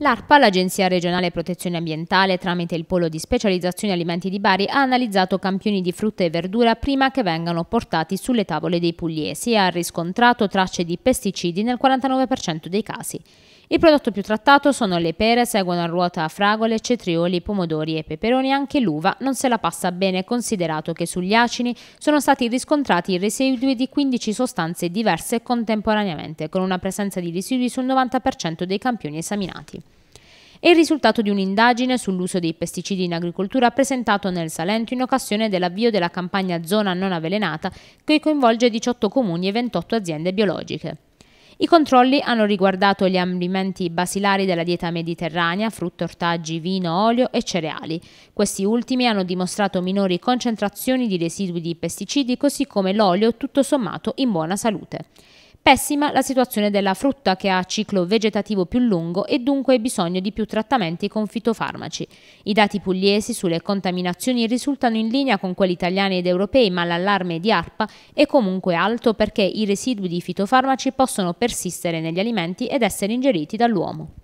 L'ARPA, l'Agenzia regionale protezione ambientale, tramite il polo di specializzazione alimenti di Bari, ha analizzato campioni di frutta e verdura prima che vengano portati sulle tavole dei pugliesi e ha riscontrato tracce di pesticidi nel 49% dei casi. Il prodotto più trattato sono le pere, seguono a ruota fragole, cetrioli, pomodori e peperoni, anche l'uva non se la passa bene considerato che sugli acini sono stati riscontrati residui di 15 sostanze diverse contemporaneamente, con una presenza di residui sul 90% dei campioni esaminati è il risultato di un'indagine sull'uso dei pesticidi in agricoltura presentato nel Salento in occasione dell'avvio della campagna Zona non avvelenata che coinvolge 18 comuni e 28 aziende biologiche. I controlli hanno riguardato gli alimenti basilari della dieta mediterranea, frutta, ortaggi, vino, olio e cereali. Questi ultimi hanno dimostrato minori concentrazioni di residui di pesticidi, così come l'olio tutto sommato in buona salute. Pessima la situazione della frutta che ha ciclo vegetativo più lungo e dunque bisogno di più trattamenti con fitofarmaci. I dati pugliesi sulle contaminazioni risultano in linea con quelli italiani ed europei, ma l'allarme di ARPA è comunque alto perché i residui di fitofarmaci possono persistere negli alimenti ed essere ingeriti dall'uomo.